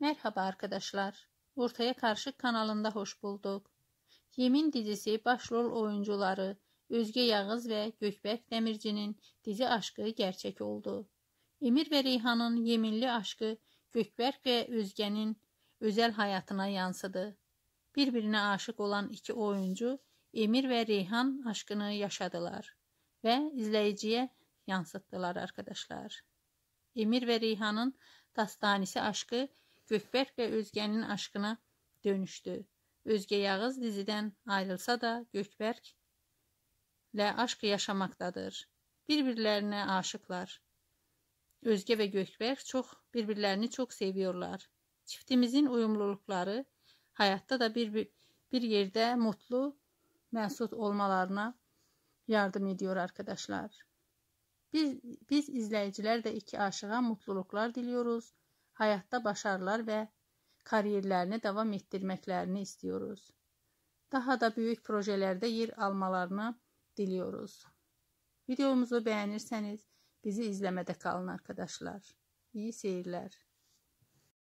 Merhaba arkadaşlar. Ortaya Karşı kanalında hoş bulduk. Yemin dizisi başrol oyuncuları Özge Yağız və Gökbək Dəmircinin dizi aşkı gerçək oldu. Emir və Reyhanın yeminli aşkı Gökbərk və Özgənin özəl həyatına yansıdı. Bir-birinə aşıq olan iki oyuncu Emir və Reyhan aşkını yaşadılar və izləyiciyə yansıtdılar arkadaşlar. Emir və Reyhanın dastanisi aşkı Gökbərklə özgənin aşqına dönüşdü. Özgə yağız dizidən ayrılsa da Gökbərk ilə aşq yaşamaqdadır. Bir-birlərinə aşıqlar. Özgə və Gökbərk çox bir-birlərini çox seviyorlar. Çiftimizin uyumluluqları həyatda da bir, bir, bir yerdə mutlu, məsud olmalarına yardım ediyor arkadaşlar. Biz, biz izləyicilər də iki aşığa mutluluklar diliyoruz həyatda başarılar və karyerlərini davam etdirməklərini istəyirik. Daha da böyük proyektlərdə yer almalarını diliyoruz. Videomuzu bəyənirsəniz bizi izləmədə qalın arkadaşlar. İyi seyirlər.